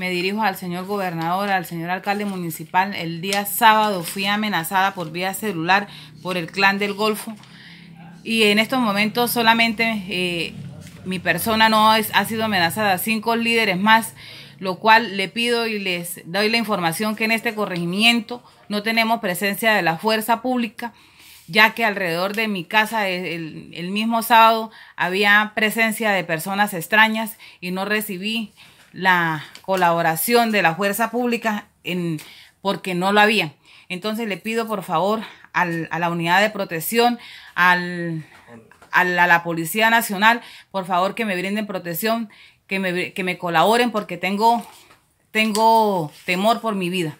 me dirijo al señor gobernador, al señor alcalde municipal. El día sábado fui amenazada por vía celular por el clan del Golfo y en estos momentos solamente eh, mi persona no ha sido amenazada, cinco líderes más, lo cual le pido y les doy la información que en este corregimiento no tenemos presencia de la fuerza pública ya que alrededor de mi casa el, el mismo sábado había presencia de personas extrañas y no recibí la colaboración de la fuerza pública en, porque no lo había. Entonces le pido por favor a la unidad de protección, a, la, Policía Nacional, por favor que me brinden protección, que me, que me colaboren porque tengo, tengo temor por mi vida.